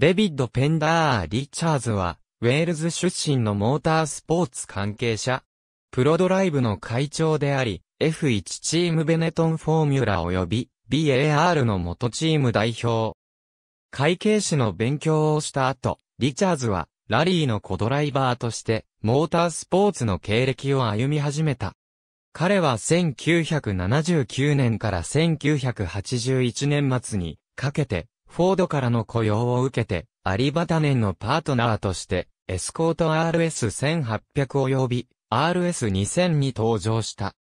デビッド・ペンダー・リチャーズは、ウェールズ出身のモータースポーツ関係者、プロドライブの会長であり、F1 チームベネトンフォーミュラ及び BAR の元チーム代表。会計士の勉強をした後、リチャーズはラリーの子ドライバーとしてモータースポーツの経歴を歩み始めた。彼は1979年から1981年末にかけてフォードからの雇用を受けて、アリバタネンのパートナーとして、エスコート RS1800 及び RS2000 に登場した。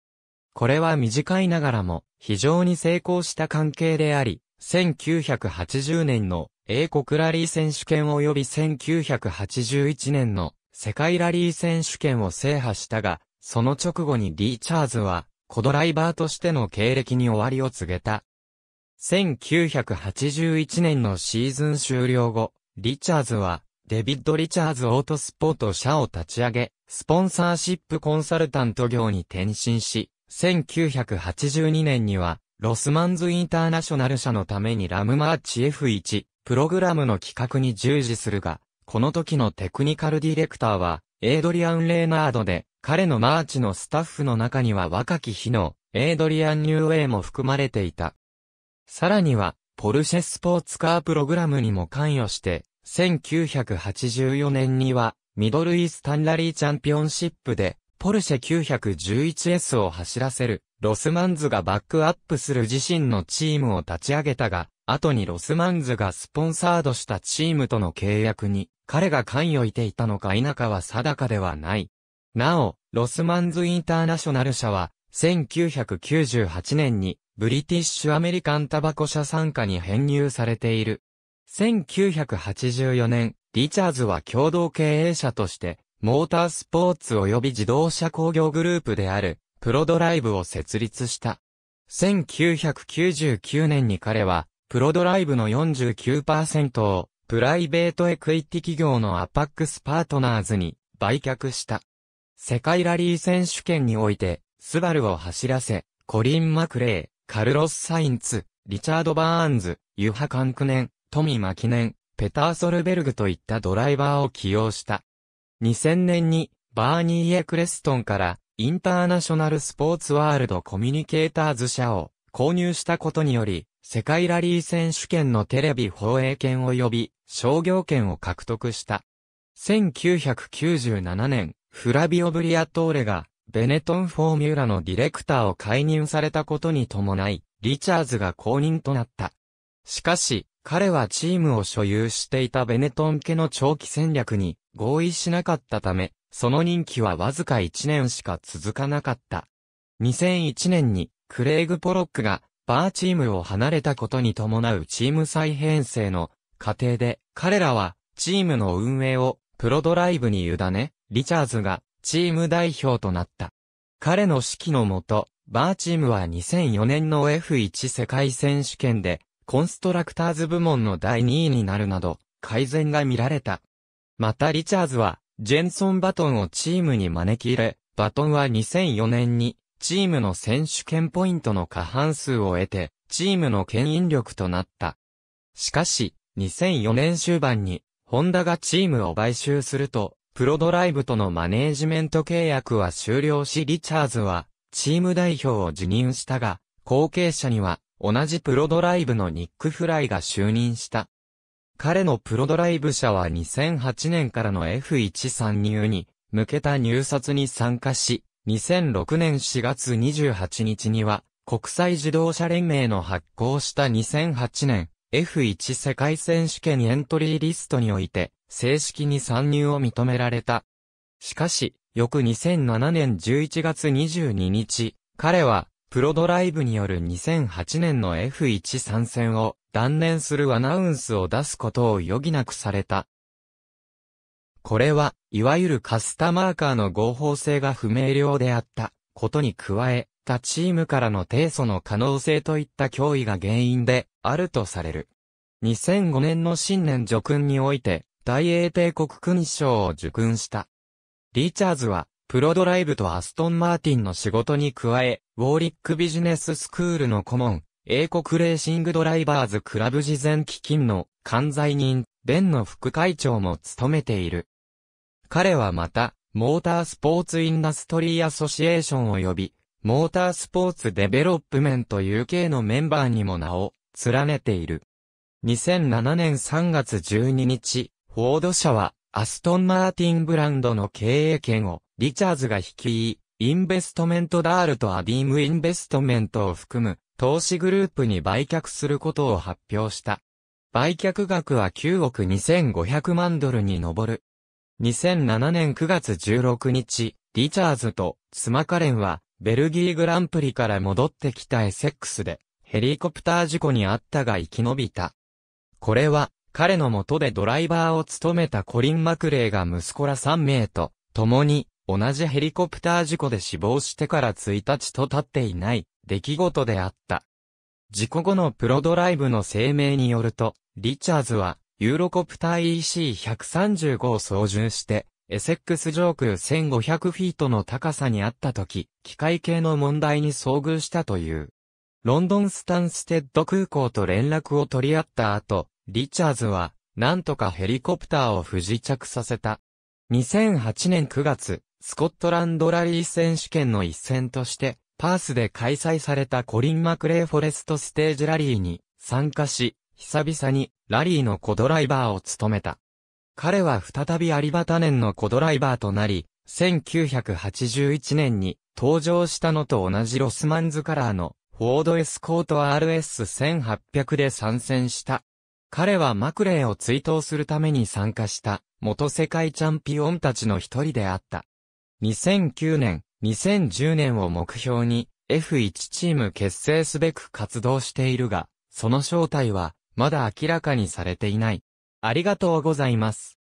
これは短いながらも非常に成功した関係であり、1980年の英国ラリー選手権及び1981年の世界ラリー選手権を制覇したが、その直後にリーチャーズは、コドライバーとしての経歴に終わりを告げた。1981年のシーズン終了後、リチャーズは、デビッド・リチャーズ・オートスポート社を立ち上げ、スポンサーシップコンサルタント業に転身し、1982年には、ロスマンズ・インターナショナル社のためにラムマーチ F1、プログラムの企画に従事するが、この時のテクニカルディレクターは、エイドリアン・レーナードで、彼のマーチのスタッフの中には若き日の、エイドリアン・ニューウェイも含まれていた。さらには、ポルシェスポーツカープログラムにも関与して、1984年には、ミドルイースタンラリーチャンピオンシップで、ポルシェ 911S を走らせる、ロスマンズがバックアップする自身のチームを立ち上げたが、後にロスマンズがスポンサードしたチームとの契約に、彼が関与いていたのか否かは定かではない。なお、ロスマンズインターナショナル社は、1998年に、ブリティッシュアメリカンタバコ社傘下に編入されている。1984年、リチャーズは共同経営者として、モータースポーツ及び自動車工業グループである、プロドライブを設立した。1999年に彼は、プロドライブの49%を、プライベートエクイティ企業のアパックスパートナーズに売却した。世界ラリー選手権において、スバルを走らせ、コリン・マクレカルロス・サインツ、リチャード・バーンズ、ユハ・カンクネン、トミ・マキネン、ペター・ソルベルグといったドライバーを起用した。2000年に、バーニー・エ・クレストンから、インターナショナルスポーツワールドコミュニケーターズ社を購入したことにより、世界ラリー選手権のテレビ放映権及び商業権を獲得した。1997年、フラビオ・ブリアトーレがベネトン・フォーミュラのディレクターを解任されたことに伴い、リチャーズが公認となった。しかし、彼はチームを所有していたベネトン家の長期戦略に合意しなかったため、その任期はわずか1年しか続かなかった。2001年にクレイグ・ポロックがバーチームを離れたことに伴うチーム再編成の過程で彼らはチームの運営をプロドライブに委ね、リチャーズがチーム代表となった。彼の指揮のもと、バーチームは2004年の F1 世界選手権で、コンストラクターズ部門の第2位になるなど、改善が見られた。またリチャーズは、ジェンソン・バトンをチームに招き入れ、バトンは2004年に、チームの選手権ポイントの過半数を得て、チームの牽引力となった。しかし、2004年終盤に、ホンダがチームを買収すると、プロドライブとのマネージメント契約は終了しリチャーズは、チーム代表を辞任したが、後継者には、同じプロドライブのニック・フライが就任した。彼のプロドライブ社は2008年からの F1 参入に向けた入札に参加し、2006年4月28日には、国際自動車連盟の発行した2008年 F1 世界選手権エントリーリストにおいて、正式に参入を認められた。しかし、翌2007年11月22日、彼は、プロドライブによる2008年の F1 参戦を断念するアナウンスを出すことを余儀なくされた。これは、いわゆるカスタマーカーの合法性が不明瞭であったことに加え、他チームからの提訴の可能性といった脅威が原因であるとされる。2005年の新年叙勲において、大英帝国勲章を受勲した。リチャーズは、プロドライブとアストンマーティンの仕事に加え、ウォーリックビジネススクールの顧問、英国レーシングドライバーズクラブ事前基金の関西人、ベンの副会長も務めている。彼はまた、モータースポーツインダストリーアソシエーション及び、モータースポーツデベロップメント UK のメンバーにも名を連ねている。2007年3月12日、フォード社は、アストン・マーティンブランドの経営権を、リチャーズが率い、インベストメントダールとアディーム・インベストメントを含む、投資グループに売却することを発表した。売却額は9億2500万ドルに上る。2007年9月16日、リチャーズとスマカレンは、ベルギーグランプリから戻ってきたエセックスで、ヘリコプター事故にあったが生き延びた。これは、彼の下でドライバーを務めたコリン・マクレイが息子ら3名と、共に、同じヘリコプター事故で死亡してから1日と経っていない、出来事であった。事故後のプロドライブの声明によると、リチャーズは、ユーロコプター EC135 を操縦して、エセックス上空1500フィートの高さにあった時、機械系の問題に遭遇したという。ロンドンスタンステッド空港と連絡を取り合った後、リチャーズは、なんとかヘリコプターを不時着させた。2008年9月、スコットランドラリー選手権の一戦として、パースで開催されたコリン・マクレーフォレストステージラリーに参加し、久々にラリーのコドライバーを務めた。彼は再びアリバタネンのコドライバーとなり、1981年に登場したのと同じロスマンズカラーのフォードエスコート RS1800 で参戦した。彼はマクレーを追悼するために参加した元世界チャンピオンたちの一人であった。2009年、2010年を目標に F1 チーム結成すべく活動しているが、その正体はまだ明らかにされていない。ありがとうございます。